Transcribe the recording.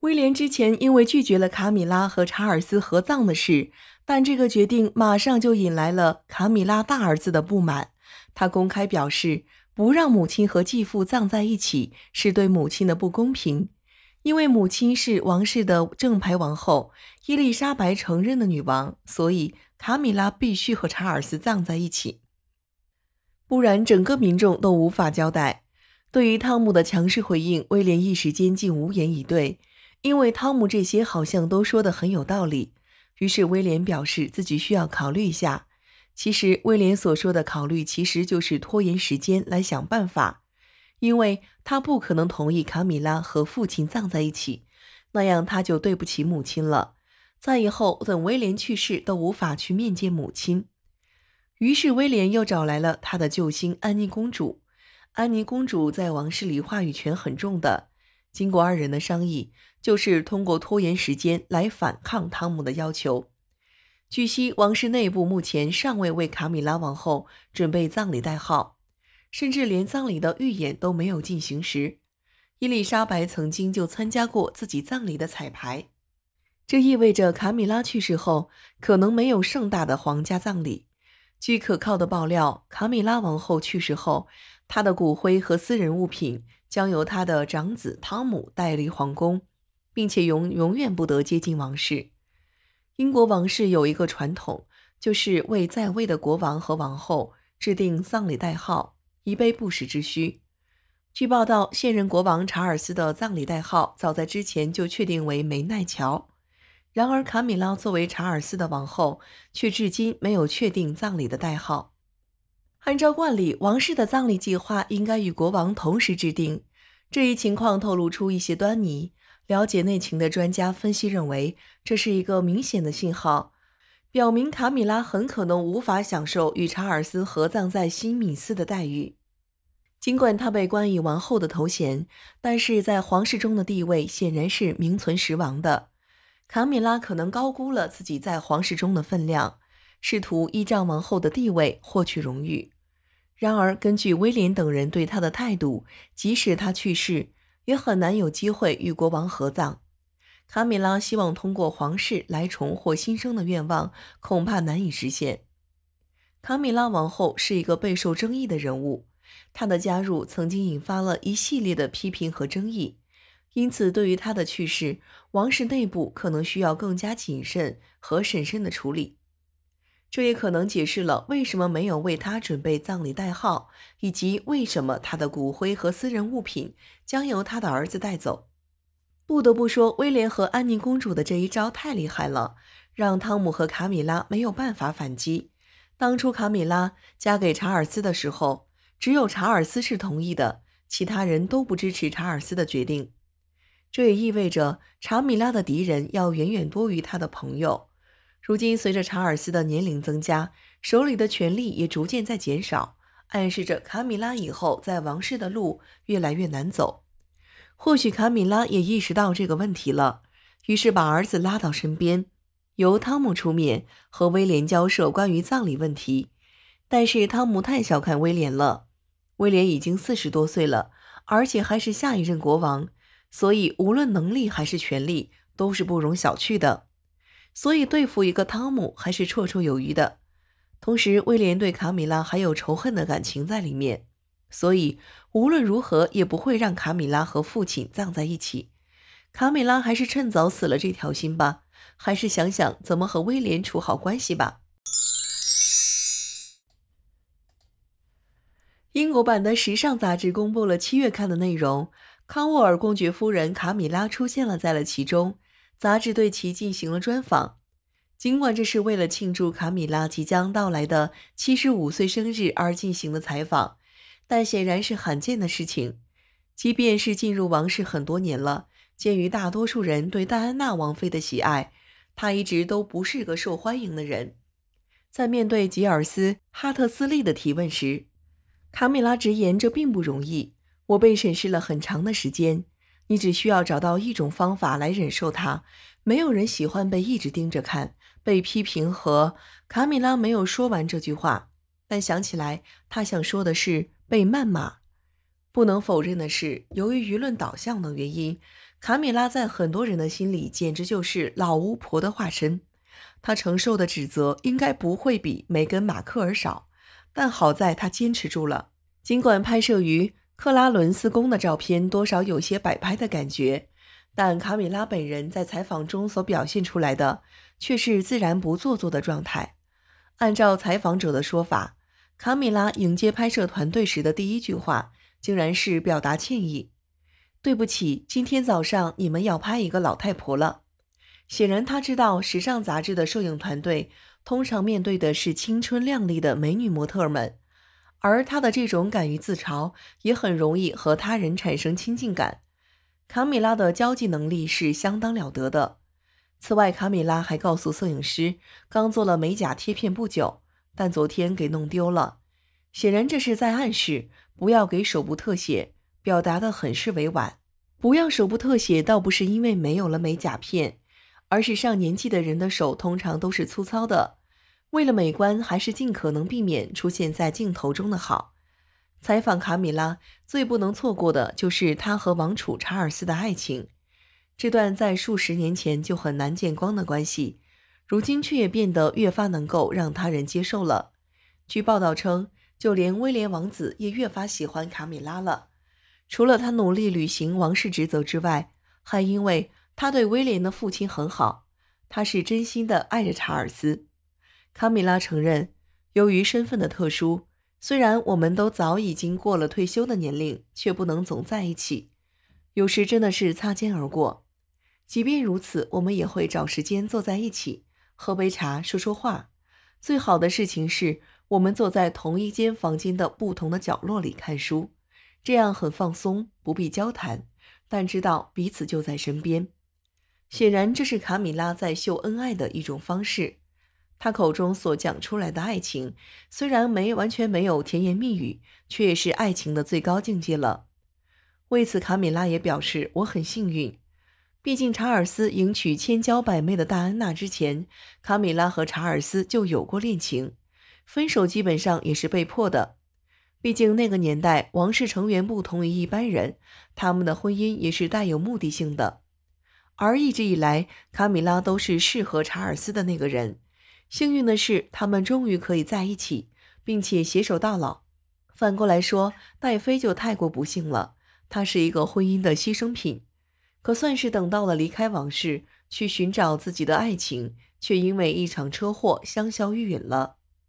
威廉之前因为拒绝了卡米拉和查尔斯合葬的事，但这个决定马上就引来了卡米拉大儿子的不满。他公开表示，不让母亲和继父葬在一起，是对母亲的不公平。因为母亲是王室的正牌王后伊丽莎白承认的女王，所以卡米拉必须和查尔斯葬在一起，不然整个民众都无法交代。对于汤姆的强势回应，威廉一时间竟无言以对，因为汤姆这些好像都说的很有道理。于是威廉表示自己需要考虑一下。其实威廉所说的“考虑”其实就是拖延时间来想办法。因为他不可能同意卡米拉和父亲葬在一起，那样他就对不起母亲了。在以后等威廉去世都无法去面见母亲。于是威廉又找来了他的救星安妮公主。安妮公主在王室里话语权很重的。经过二人的商议，就是通过拖延时间来反抗汤姆的要求。据悉，王室内部目前尚未为卡米拉王后准备葬礼代号。甚至连葬礼的预演都没有进行时，伊丽莎白曾经就参加过自己葬礼的彩排。这意味着卡米拉去世后，可能没有盛大的皇家葬礼。据可靠的爆料，卡米拉王后去世后，她的骨灰和私人物品将由她的长子汤姆带离皇宫，并且永永远不得接近王室。英国王室有一个传统，就是为在位的国王和王后制定葬礼代号。以备不时之需。据报道，现任国王查尔斯的葬礼代号早在之前就确定为梅奈桥。然而，卡米拉作为查尔斯的王后，却至今没有确定葬礼的代号。按照惯例，王室的葬礼计划应该与国王同时制定。这一情况透露出一些端倪。了解内情的专家分析认为，这是一个明显的信号。表明卡米拉很可能无法享受与查尔斯合葬在西敏寺的待遇。尽管她被冠以王后的头衔，但是在皇室中的地位显然是名存实亡的。卡米拉可能高估了自己在皇室中的分量，试图依仗王后的地位获取荣誉。然而，根据威廉等人对她的态度，即使她去世，也很难有机会与国王合葬。卡米拉希望通过皇室来重获新生的愿望恐怕难以实现。卡米拉王后是一个备受争议的人物，她的加入曾经引发了一系列的批评和争议。因此，对于她的去世，王室内部可能需要更加谨慎和审慎的处理。这也可能解释了为什么没有为她准备葬礼代号，以及为什么她的骨灰和私人物品将由她的儿子带走。不得不说，威廉和安妮公主的这一招太厉害了，让汤姆和卡米拉没有办法反击。当初卡米拉嫁给查尔斯的时候，只有查尔斯是同意的，其他人都不支持查尔斯的决定。这也意味着查米拉的敌人要远远多于他的朋友。如今，随着查尔斯的年龄增加，手里的权力也逐渐在减少，暗示着卡米拉以后在王室的路越来越难走。或许卡米拉也意识到这个问题了，于是把儿子拉到身边，由汤姆出面和威廉交涉关于葬礼问题。但是汤姆太小看威廉了，威廉已经四十多岁了，而且还是下一任国王，所以无论能力还是权力都是不容小觑的。所以对付一个汤姆还是绰绰有余的。同时，威廉对卡米拉还有仇恨的感情在里面。所以无论如何也不会让卡米拉和父亲葬在一起。卡米拉还是趁早死了这条心吧，还是想想怎么和威廉处好关系吧。英国版的时尚杂志公布了七月刊的内容，康沃尔公爵夫人卡米拉出现了在了其中，杂志对其进行了专访。尽管这是为了庆祝卡米拉即将到来的七十五岁生日而进行的采访。但显然是罕见的事情，即便是进入王室很多年了。鉴于大多数人对戴安娜王妃的喜爱，她一直都不是个受欢迎的人。在面对吉尔斯·哈特斯利的提问时，卡米拉直言：“这并不容易，我被审视了很长的时间。你只需要找到一种方法来忍受它。没有人喜欢被一直盯着看、被批评。”和卡米拉没有说完这句话，但想起来，她想说的是。被谩骂，不能否认的是，由于舆论导向等原因，卡米拉在很多人的心里简直就是老巫婆的化身。她承受的指责应该不会比梅根·马克尔少，但好在她坚持住了。尽管拍摄于克拉伦斯宫的照片多少有些摆拍的感觉，但卡米拉本人在采访中所表现出来的却是自然不做作的状态。按照采访者的说法。卡米拉迎接拍摄团队时的第一句话，竟然是表达歉意：“对不起，今天早上你们要拍一个老太婆了。”显然，她知道时尚杂志的摄影团队通常面对的是青春靓丽的美女模特们，而她的这种敢于自嘲，也很容易和他人产生亲近感。卡米拉的交际能力是相当了得的。此外，卡米拉还告诉摄影师，刚做了美甲贴片不久。但昨天给弄丢了，显然这是在暗示不要给手部特写，表达的很是委婉。不要手部特写，倒不是因为没有了美甲片，而是上年纪的人的手通常都是粗糙的，为了美观，还是尽可能避免出现在镜头中的好。采访卡米拉最不能错过的，就是她和王储查尔斯的爱情，这段在数十年前就很难见光的关系。如今却也变得越发能够让他人接受了。据报道称，就连威廉王子也越发喜欢卡米拉了。除了他努力履行王室职责之外，还因为他对威廉的父亲很好，他是真心的爱着查尔斯。卡米拉承认，由于身份的特殊，虽然我们都早已经过了退休的年龄，却不能总在一起，有时真的是擦肩而过。即便如此，我们也会找时间坐在一起。喝杯茶说说话，最好的事情是我们坐在同一间房间的不同的角落里看书，这样很放松，不必交谈，但知道彼此就在身边。显然这是卡米拉在秀恩爱的一种方式。他口中所讲出来的爱情，虽然没完全没有甜言蜜语，却也是爱情的最高境界了。为此，卡米拉也表示我很幸运。毕竟，查尔斯迎娶千娇百媚的戴安娜之前，卡米拉和查尔斯就有过恋情，分手基本上也是被迫的。毕竟那个年代，王室成员不同于一般人，他们的婚姻也是带有目的性的。而一直以来，卡米拉都是适合查尔斯的那个人。幸运的是，他们终于可以在一起，并且携手到老。反过来说，戴妃就太过不幸了，她是一个婚姻的牺牲品。可算是等到了离开往事，去寻找自己的爱情，却因为一场车祸香消玉殒了。